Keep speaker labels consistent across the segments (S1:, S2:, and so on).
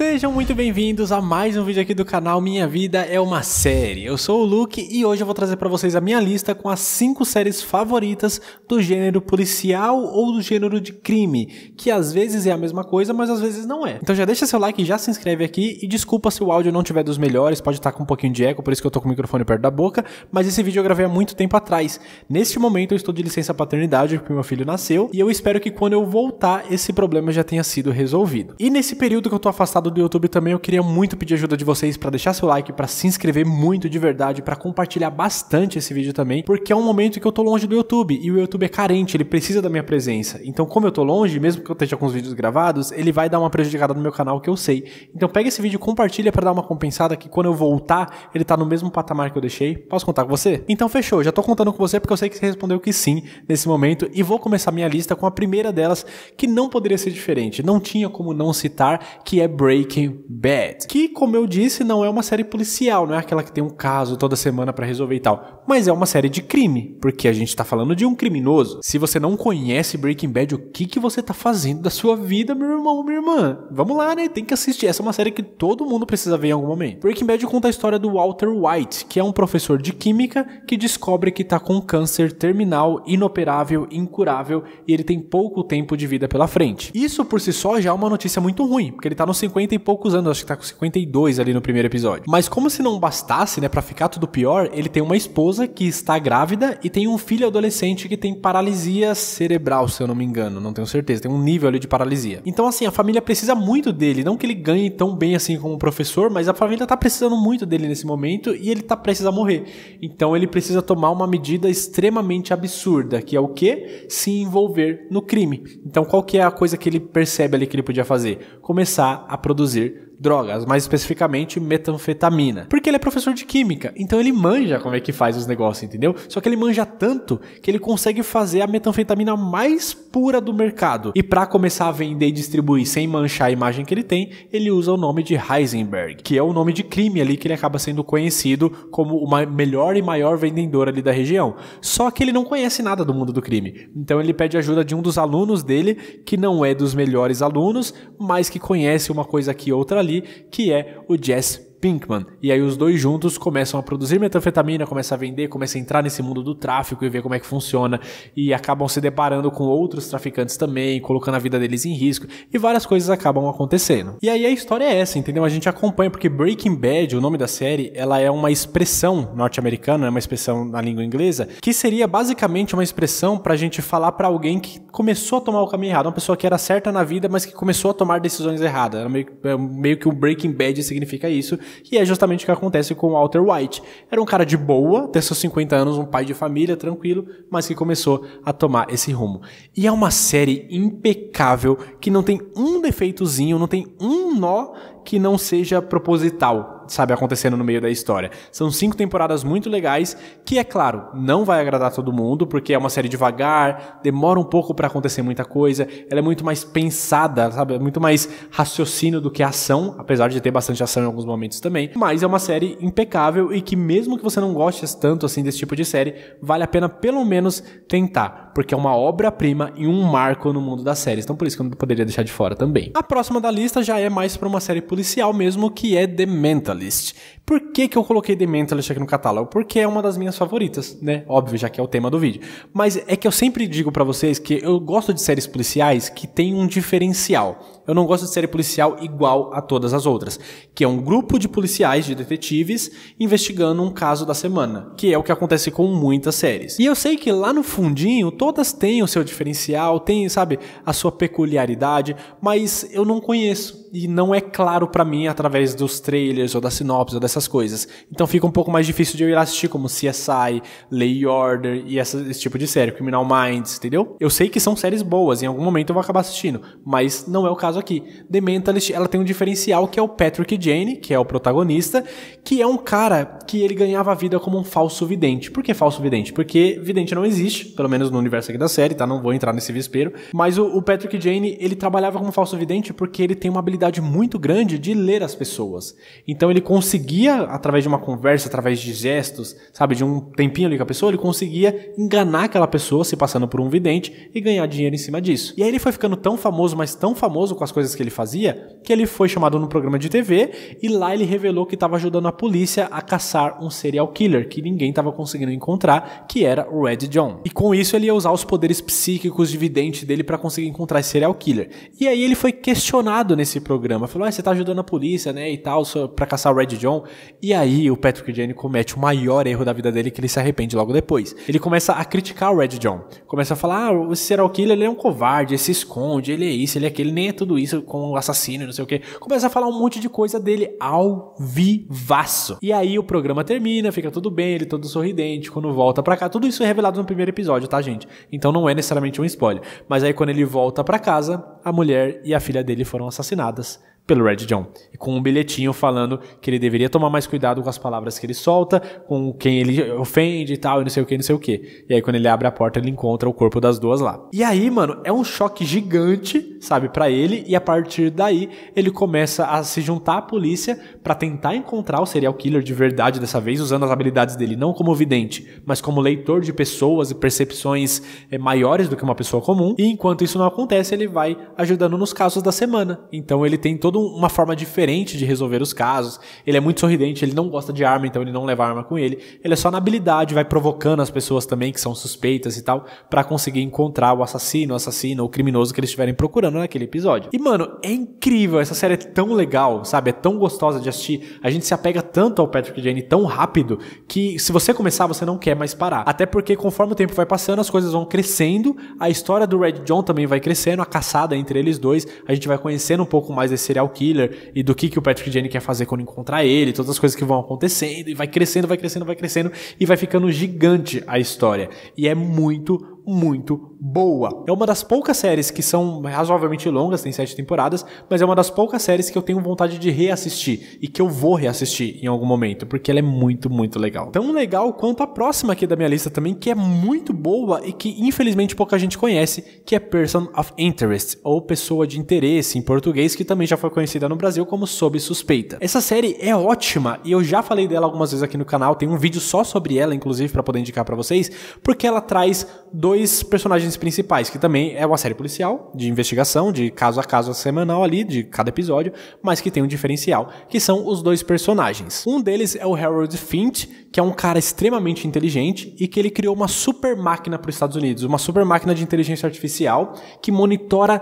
S1: Sejam muito bem-vindos a mais um vídeo aqui do canal Minha Vida é uma Série. Eu sou o Luke e hoje eu vou trazer para vocês a minha lista com as 5 séries favoritas do gênero policial ou do gênero de crime, que às vezes é a mesma coisa, mas às vezes não é. Então já deixa seu like, já se inscreve aqui e desculpa se o áudio não tiver dos melhores, pode estar com um pouquinho de eco, por isso que eu tô com o microfone perto da boca, mas esse vídeo eu gravei há muito tempo atrás. Neste momento eu estou de licença paternidade porque meu filho nasceu e eu espero que quando eu voltar esse problema já tenha sido resolvido. E nesse período que eu tô afastado lado do YouTube também eu queria muito pedir ajuda de vocês para deixar seu like, para se inscrever muito de verdade, para compartilhar bastante esse vídeo também, porque é um momento que eu tô longe do YouTube e o YouTube é carente, ele precisa da minha presença. Então, como eu tô longe, mesmo que eu esteja com os vídeos gravados, ele vai dar uma prejudicada no meu canal que eu sei. Então, pega esse vídeo, compartilha para dar uma compensada que quando eu voltar, ele tá no mesmo patamar que eu deixei. Posso contar com você? Então, fechou. Já tô contando com você porque eu sei que você respondeu que sim nesse momento e vou começar minha lista com a primeira delas que não poderia ser diferente. Não tinha como não citar que é Brave Breaking Bad, que, como eu disse, não é uma série policial, não é aquela que tem um caso toda semana para resolver e tal, mas é uma série de crime, porque a gente tá falando de um criminoso. Se você não conhece Breaking Bad, o que que você tá fazendo da sua vida, meu irmão, minha irmã? Vamos lá, né? Tem que assistir. Essa é uma série que todo mundo precisa ver em algum momento. Breaking Bad conta a história do Walter White, que é um professor de química que descobre que tá com câncer terminal, inoperável, incurável e ele tem pouco tempo de vida pela frente. Isso por si só já é uma notícia muito ruim, porque ele tá nos 50 50 e poucos anos, acho que tá com 52 ali no primeiro episódio. Mas como se não bastasse, né, para ficar tudo pior, ele tem uma esposa que está grávida e tem um filho adolescente que tem paralisia cerebral, se eu não me engano, não tenho certeza, tem um nível ali de paralisia. Então assim, a família precisa muito dele, não que ele ganhe tão bem assim como professor, mas a família tá precisando muito dele nesse momento e ele tá prestes morrer. Então ele precisa tomar uma medida extremamente absurda, que é o quê Se envolver no crime. Então qual que é a coisa que ele percebe ali que ele podia fazer? Começar a produzir produzir drogas, mais especificamente metanfetamina. Porque ele é professor de química, então ele manja como é que faz os negócios, entendeu? Só que ele manja tanto que ele consegue fazer a metanfetamina mais pura do mercado. E para começar a vender e distribuir sem manchar a imagem que ele tem, ele usa o nome de Heisenberg, que é o nome de crime ali que ele acaba sendo conhecido como o melhor e maior vendedor ali da região. Só que ele não conhece nada do mundo do crime. Então ele pede ajuda de um dos alunos dele, que não é dos melhores alunos, mas que conhece uma coisa aqui outra ali ali, que é o jazz Pinkman. E aí os dois juntos começam a produzir metanfetamina, começam a vender, começam a entrar nesse mundo do tráfico e ver como é que funciona. E acabam se deparando com outros traficantes também, colocando a vida deles em risco. E várias coisas acabam acontecendo. E aí a história é essa, entendeu? A gente acompanha, porque Breaking Bad, o nome da série, ela é uma expressão norte-americana, é uma expressão na língua inglesa, que seria basicamente uma expressão pra gente falar para alguém que começou a tomar o caminho errado, uma pessoa que era certa na vida, mas que começou a tomar decisões erradas. Era meio, é, meio que o Breaking Bad significa isso e é justamente o que acontece com Walter White. Era um cara de boa, ter seus 50 anos, um pai de família, tranquilo, mas que começou a tomar esse rumo. E é uma série impecável, que não tem um defeitozinho, não tem um nó que não seja proposital, sabe, acontecendo no meio da história. São cinco temporadas muito legais, que é claro, não vai agradar todo mundo, porque é uma série devagar, demora um pouco para acontecer muita coisa, ela é muito mais pensada, sabe, é muito mais raciocínio do que ação, apesar de ter bastante ação em alguns momentos também, mas é uma série impecável e que mesmo que você não goste tanto assim desse tipo de série, vale a pena pelo menos tentar porque é uma obra-prima e um marco no mundo das séries. Então por isso que eu não poderia deixar de fora também. A próxima da lista já é mais para uma série policial mesmo, que é The Mentalist. Por que, que eu coloquei The Mentalist aqui no catálogo? Porque é uma das minhas favoritas, né? Óbvio, já que é o tema do vídeo. Mas é que eu sempre digo para vocês que eu gosto de séries policiais que tem um diferencial. Eu não gosto de série policial igual a todas as outras, que é um grupo de policiais, de detetives, investigando um caso da semana, que é o que acontece com muitas séries. E eu sei que lá no fundinho, todo todas têm o seu diferencial, têm, sabe, a sua peculiaridade, mas eu não conheço e não é claro para mim através dos trailers ou da sinopse ou dessas coisas. Então fica um pouco mais difícil de eu ir assistir como CSI, Lay Order e essa, esse tipo de série, Criminal Minds, entendeu? Eu sei que são séries boas, em algum momento eu vou acabar assistindo, mas não é o caso aqui. The Mentalist, ela tem um diferencial que é o Patrick Jane, que é o protagonista, que é um cara que ele ganhava a vida como um falso vidente. Por que falso vidente? Porque vidente não existe, pelo menos no universo universo aqui da série, tá? Não vou entrar nesse vespeiro. Mas o, o Patrick Jane, ele trabalhava como falso vidente porque ele tem uma habilidade muito grande de ler as pessoas. Então ele conseguia, através de uma conversa, através de gestos, sabe, de um tempinho ali com a pessoa, ele conseguia enganar aquela pessoa se passando por um vidente e ganhar dinheiro em cima disso. E aí ele foi ficando tão famoso, mas tão famoso com as coisas que ele fazia, que ele foi chamado num programa de TV e lá ele revelou que estava ajudando a polícia a caçar um serial killer que ninguém estava conseguindo encontrar, que era o Red John. E com isso ele é usar os poderes psíquicos de vidente dele para conseguir encontrar esse serial killer. E aí ele foi questionado nesse programa. Falou, ah, você tá ajudando a polícia, né, e tal, para caçar o Red John. E aí o Patrick Jane comete o maior erro da vida dele, que ele se arrepende logo depois. Ele começa a criticar o Red John. Começa a falar, ah, serial killer, ele é um covarde, ele se esconde, ele é isso, ele é aquele, nem é tudo isso com o assassino, não sei o que. Começa a falar um monte de coisa dele ao vivaço. E aí o programa termina, fica tudo bem, ele todo sorridente, quando volta pra cá, tudo isso é revelado no primeiro episódio, tá, gente? Então não é necessariamente um spoiler. Mas aí quando ele volta para casa, a mulher e a filha dele foram assassinadas pelo Red John, e com um bilhetinho falando que ele deveria tomar mais cuidado com as palavras que ele solta, com quem ele ofende e tal, e não sei o que, não sei o que. E aí quando ele abre a porta, ele encontra o corpo das duas lá. E aí, mano, é um choque gigante, sabe, para ele, e a partir daí ele começa a se juntar à polícia para tentar encontrar o serial killer de verdade dessa vez, usando as habilidades dele, não como vidente, mas como leitor de pessoas e percepções é, maiores do que uma pessoa comum. E enquanto isso não acontece, ele vai ajudando nos casos da semana. Então ele tem todo uma forma diferente de resolver os casos. Ele é muito sorridente, ele não gosta de arma, então ele não leva arma com ele. Ele é só na habilidade, vai provocando as pessoas também que são suspeitas e tal, para conseguir encontrar o assassino, o assassino, o criminoso que eles estiverem procurando naquele episódio. E mano, é incrível, essa série é tão legal, sabe? É tão gostosa de assistir. A gente se apega tanto ao Patrick Jane tão rápido que se você começar, você não quer mais parar. Até porque conforme o tempo vai passando, as coisas vão crescendo, a história do Red John também vai crescendo, a caçada entre eles dois, a gente vai conhecendo um pouco mais desse serial killer e do que, que o Patrick Jane quer fazer quando encontrar ele, todas as coisas que vão acontecendo, e vai crescendo, vai crescendo, vai crescendo, e vai ficando gigante a história. E é muito muito boa. É uma das poucas séries que são razoavelmente longas, tem sete temporadas, mas é uma das poucas séries que eu tenho vontade de reassistir e que eu vou reassistir em algum momento, porque ela é muito, muito legal. Tão legal quanto a próxima aqui da minha lista também, que é muito boa e que infelizmente pouca gente conhece, que é Person of Interest, ou Pessoa de Interesse em português, que também já foi conhecida no Brasil como Sob Suspeita. Essa série é ótima e eu já falei dela algumas vezes aqui no canal, tem um vídeo só sobre ela, inclusive, para poder indicar para vocês, porque ela traz dois dois personagens principais, que também é uma série policial, de investigação, de caso a caso semanal ali, de cada episódio, mas que tem um diferencial, que são os dois personagens. Um deles é o Harold Finch, que é um cara extremamente inteligente e que ele criou uma super máquina para os Estados Unidos, uma super máquina de inteligência artificial que monitora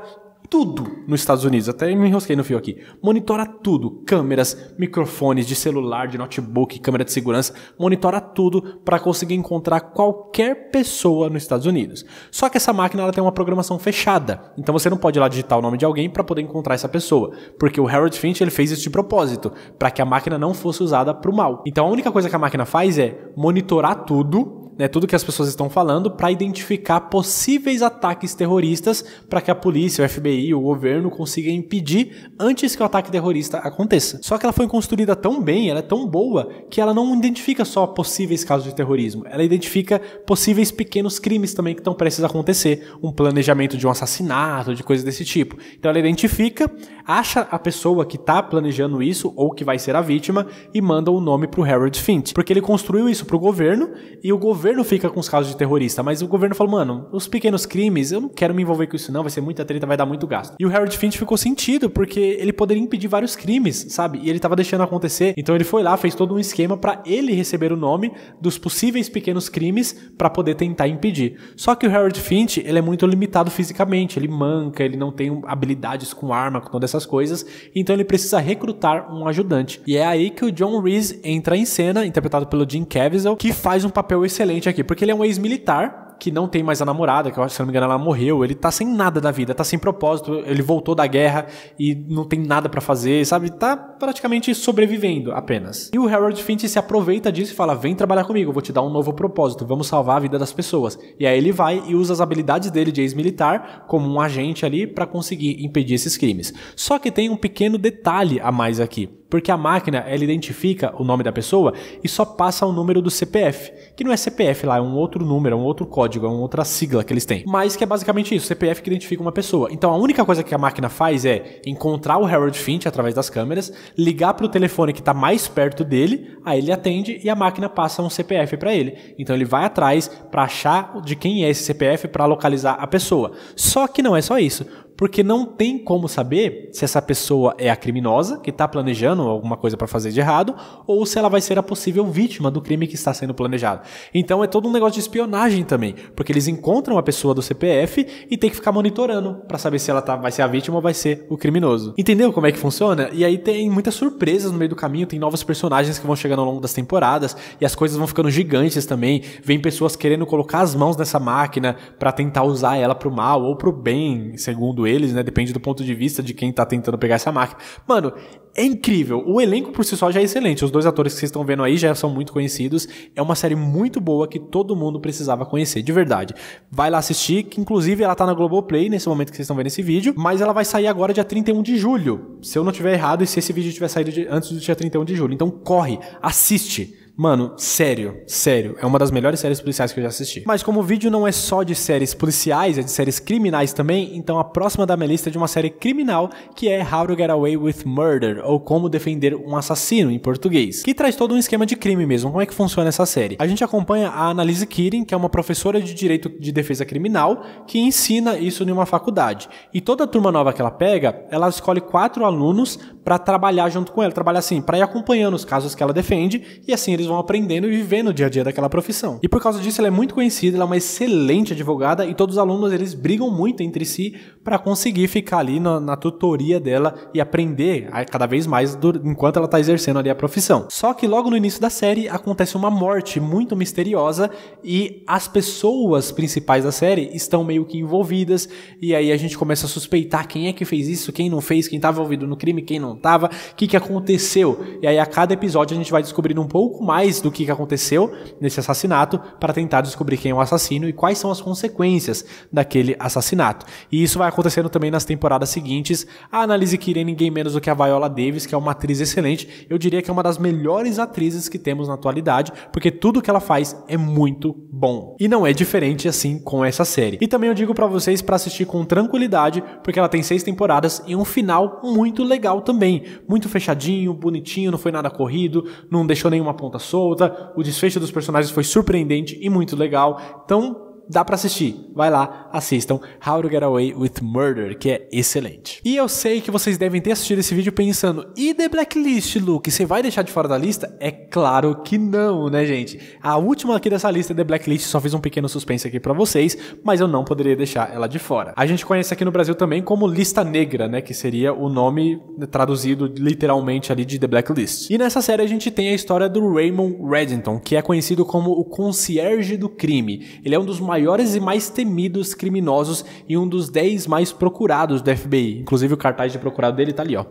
S1: tudo nos Estados Unidos, até me enrosquei no fio aqui. Monitora tudo: câmeras, microfones de celular, de notebook, câmera de segurança. Monitora tudo para conseguir encontrar qualquer pessoa nos Estados Unidos. Só que essa máquina ela tem uma programação fechada, então você não pode ir lá digitar o nome de alguém para poder encontrar essa pessoa, porque o Harold Finch ele fez isso de propósito, para que a máquina não fosse usada para o mal. Então a única coisa que a máquina faz é monitorar tudo né, tudo que as pessoas estão falando para identificar possíveis ataques terroristas para que a polícia, o FBI, o governo consiga impedir antes que o ataque terrorista aconteça. Só que ela foi construída tão bem, ela é tão boa, que ela não identifica só possíveis casos de terrorismo, ela identifica possíveis pequenos crimes também que estão prestes a acontecer, um planejamento de um assassinato, de coisas desse tipo. Então ela identifica, acha a pessoa que está planejando isso ou que vai ser a vítima e manda o um nome para o Harold Fint, porque ele construiu isso para o governo e o governo governo fica com os casos de terrorista, mas o governo falou, mano, os pequenos crimes, eu não quero me envolver com isso não, vai ser muita treta, vai dar muito gasto. E o Harold Finch ficou sentido, porque ele poderia impedir vários crimes, sabe? E ele tava deixando acontecer, então ele foi lá, fez todo um esquema para ele receber o nome dos possíveis pequenos crimes para poder tentar impedir. Só que o Harold Finch, ele é muito limitado fisicamente, ele manca, ele não tem habilidades com arma, com todas essas coisas, então ele precisa recrutar um ajudante. E é aí que o John Reese entra em cena, interpretado pelo Jim Caviezel, que faz um papel excelente diferente aqui, porque ele é um ex-militar que não tem mais a namorada, que se não me engano ela morreu, ele tá sem nada da vida, tá sem propósito, ele voltou da guerra e não tem nada para fazer, sabe? Tá praticamente sobrevivendo apenas. E o Harold Finch se aproveita disso e fala: "Vem trabalhar comigo, eu vou te dar um novo propósito, vamos salvar a vida das pessoas". E aí ele vai e usa as habilidades dele de ex-militar como um agente ali para conseguir impedir esses crimes. Só que tem um pequeno detalhe a mais aqui porque a máquina ela identifica o nome da pessoa e só passa o número do CPF, que não é CPF lá, é um outro número, é um outro código, é uma outra sigla que eles têm. Mas que é basicamente isso, CPF que identifica uma pessoa. Então a única coisa que a máquina faz é encontrar o Harold Finch através das câmeras, ligar para o telefone que está mais perto dele, aí ele atende e a máquina passa um CPF para ele. Então ele vai atrás para achar de quem é esse CPF para localizar a pessoa. Só que não é só isso, porque não tem como saber se essa pessoa é a criminosa que está planejando alguma coisa para fazer de errado ou se ela vai ser a possível vítima do crime que está sendo planejado. Então é todo um negócio de espionagem também, porque eles encontram a pessoa do CPF e tem que ficar monitorando para saber se ela tá, vai ser a vítima ou vai ser o criminoso. Entendeu como é que funciona? E aí tem muitas surpresas no meio do caminho, tem novos personagens que vão chegando ao longo das temporadas e as coisas vão ficando gigantes também. Vem pessoas querendo colocar as mãos nessa máquina para tentar usar ela pro mal ou pro bem, segundo eles, né? Depende do ponto de vista de quem tá tentando pegar essa máquina. Mano, é incrível. O elenco por si só já é excelente. Os dois atores que vocês estão vendo aí já são muito conhecidos. É uma série muito boa que todo mundo precisava conhecer, de verdade. Vai lá assistir, que inclusive ela tá na Globoplay nesse momento que vocês estão vendo esse vídeo, mas ela vai sair agora dia 31 de julho. Se eu não tiver errado e se esse vídeo tiver saído de, antes do dia 31 de julho. Então corre, assiste. Mano, sério, sério, é uma das melhores séries policiais que eu já assisti. Mas como o vídeo não é só de séries policiais, é de séries criminais também, então a próxima da minha lista é de uma série criminal que é How to Get Away with Murder, ou Como Defender um Assassino em português, que traz todo um esquema de crime mesmo. Como é que funciona essa série? A gente acompanha a Annalise Keating, que é uma professora de direito de defesa criminal que ensina isso em uma faculdade. E toda turma nova que ela pega, ela escolhe quatro alunos para trabalhar junto com ela, trabalhar assim, para ir acompanhando os casos que ela defende e assim eles vão aprendendo e vivendo o dia a dia daquela profissão. E por causa disso, ela é muito conhecida, ela é uma excelente advogada e todos os alunos eles brigam muito entre si para conseguir ficar ali na, na, tutoria dela e aprender cada vez mais do, enquanto ela está exercendo ali a profissão. Só que logo no início da série acontece uma morte muito misteriosa e as pessoas principais da série estão meio que envolvidas e aí a gente começa a suspeitar quem é que fez isso, quem não fez, quem estava envolvido no crime, quem não estava, o que, que aconteceu. E aí a cada episódio a gente vai descobrindo um pouco mais do que, que aconteceu nesse assassinato para tentar descobrir quem é o assassino e quais são as consequências daquele assassinato. E isso vai acontecendo também nas temporadas seguintes. A Annalise queria ninguém menos do que a Viola Davis, que é uma atriz excelente. Eu diria que é uma das melhores atrizes que temos na atualidade, porque tudo que ela faz é muito bom. E não é diferente assim com essa série. E também eu digo para vocês para assistir com tranquilidade, porque ela tem seis temporadas e um final muito legal também. Muito fechadinho, bonitinho, não foi nada corrido, não deixou nenhuma ponta solta. O desfecho dos personagens foi surpreendente e muito legal. Então, dá para assistir. Vai lá, assistam How to Get Away with Murder, que é excelente. E eu sei que vocês devem ter assistido esse vídeo pensando, e The Blacklist, Luke? Você vai deixar de fora da lista? É claro que não, né, gente? A última aqui dessa lista é The Blacklist, só fiz um pequeno suspense aqui para vocês, mas eu não poderia deixar ela de fora. A gente conhece aqui no Brasil também como Lista Negra, né, que seria o nome traduzido literalmente ali de The Blacklist. E nessa série a gente tem a história do Raymond Reddington, que é conhecido como o concierge do crime. Ele é um dos maiores maiores e mais temidos criminosos e um dos 10 mais procurados do FBI. Inclusive o cartaz de procurado dele tá ali, ó.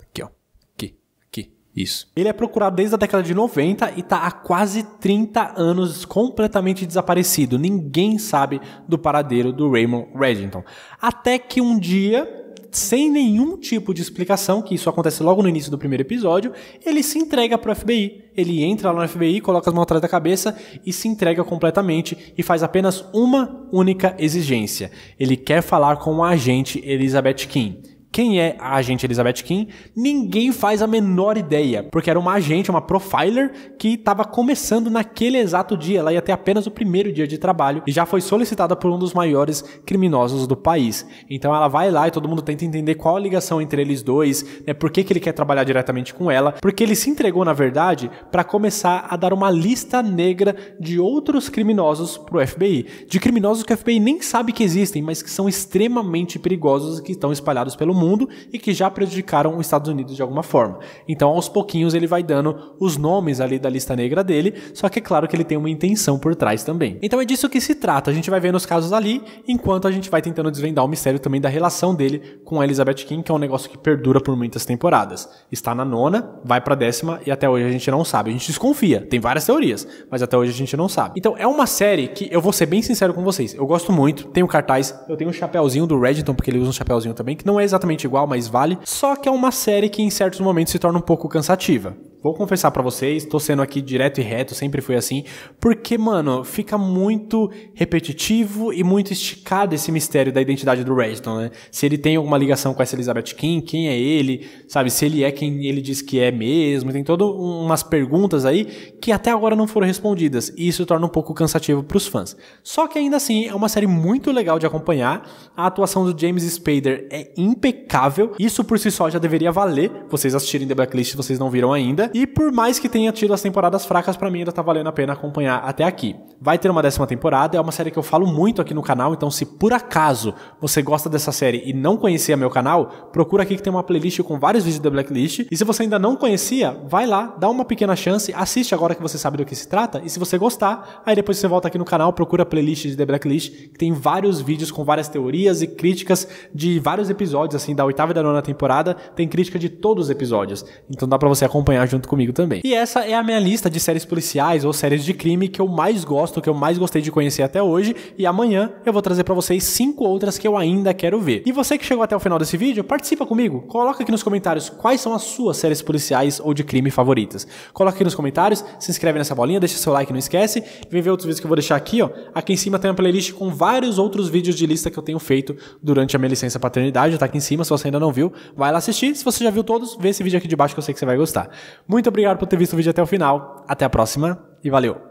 S1: Aqui, ó. Aqui, aqui. Isso. Ele é procurado desde a década de 90 e tá há quase 30 anos completamente desaparecido. Ninguém sabe do paradeiro do Raymond Reddington. Até que um dia sem nenhum tipo de explicação, que isso acontece logo no início do primeiro episódio, ele se entrega pro FBI. Ele entra lá no FBI, coloca as mãos atrás da cabeça e se entrega completamente e faz apenas uma única exigência. Ele quer falar com a agente Elizabeth King. Quem é a agente Elizabeth Kim? Ninguém faz a menor ideia, porque era uma agente, uma profiler, que estava começando naquele exato dia. Ela ia ter apenas o primeiro dia de trabalho e já foi solicitada por um dos maiores criminosos do país. Então ela vai lá e todo mundo tenta entender qual a ligação entre eles dois, né, por que, que ele quer trabalhar diretamente com ela, porque ele se entregou, na verdade, para começar a dar uma lista negra de outros criminosos para o FBI. De criminosos que o FBI nem sabe que existem, mas que são extremamente perigosos e que estão espalhados pelo mundo mundo e que já prejudicaram os Estados Unidos de alguma forma. Então, aos pouquinhos, ele vai dando os nomes ali da lista negra dele, só que é claro que ele tem uma intenção por trás também. Então é disso que se trata, a gente vai vendo os casos ali, enquanto a gente vai tentando desvendar o mistério também da relação dele com a Elizabeth King, que é um negócio que perdura por muitas temporadas. Está na nona, vai pra décima e até hoje a gente não sabe. A gente desconfia, tem várias teorias, mas até hoje a gente não sabe. Então é uma série que eu vou ser bem sincero com vocês, eu gosto muito, tenho cartaz, eu tenho um chapéuzinho do Reddington, porque ele usa um chapéuzinho também, que não é exatamente exatamente igual, mas vale. Só que é uma série que em certos momentos se torna um pouco cansativa vou confessar para vocês, tô sendo aqui direto e reto, sempre foi assim, porque, mano, fica muito repetitivo e muito esticado esse mistério da identidade do Redstone, né? Se ele tem alguma ligação com essa Elizabeth King, quem é ele, sabe? Se ele é quem ele diz que é mesmo, tem todas umas perguntas aí que até agora não foram respondidas, e isso torna um pouco cansativo para os fãs. Só que ainda assim, é uma série muito legal de acompanhar, a atuação do James Spader é impecável, isso por si só já deveria valer vocês assistirem The Blacklist se vocês não viram ainda, e por mais que tenha tido as temporadas fracas, para mim ainda tá valendo a pena acompanhar até aqui vai ter uma décima temporada. É uma série que eu falo muito aqui no canal, então se por acaso você gosta dessa série e não conhecia meu canal, procura aqui que tem uma playlist com vários vídeos da Blacklist. E se você ainda não conhecia, vai lá, dá uma pequena chance, assiste agora que você sabe do que se trata. E se você gostar, aí depois você volta aqui no canal, procura a playlist de The Blacklist, que tem vários vídeos com várias teorias e críticas de vários episódios, assim, da oitava e da nona temporada. Tem crítica de todos os episódios. Então dá para você acompanhar junto comigo também. E essa é a minha lista de séries policiais ou séries de crime que eu mais gosto gosto, que eu mais gostei de conhecer até hoje, e amanhã eu vou trazer para vocês cinco outras que eu ainda quero ver. E você que chegou até o final desse vídeo, participa comigo, coloca aqui nos comentários quais são as suas séries policiais ou de crime favoritas. Coloca aqui nos comentários, se inscreve nessa bolinha, deixa seu like, não esquece, vem ver outros vídeos que eu vou deixar aqui, ó. Aqui em cima tem uma playlist com vários outros vídeos de lista que eu tenho feito durante a minha licença paternidade, tá aqui em cima, se você ainda não viu, vai lá assistir. Se você já viu todos, vê esse vídeo aqui de baixo que eu sei que você vai gostar. Muito obrigado por ter visto o vídeo até o final. Até a próxima e valeu!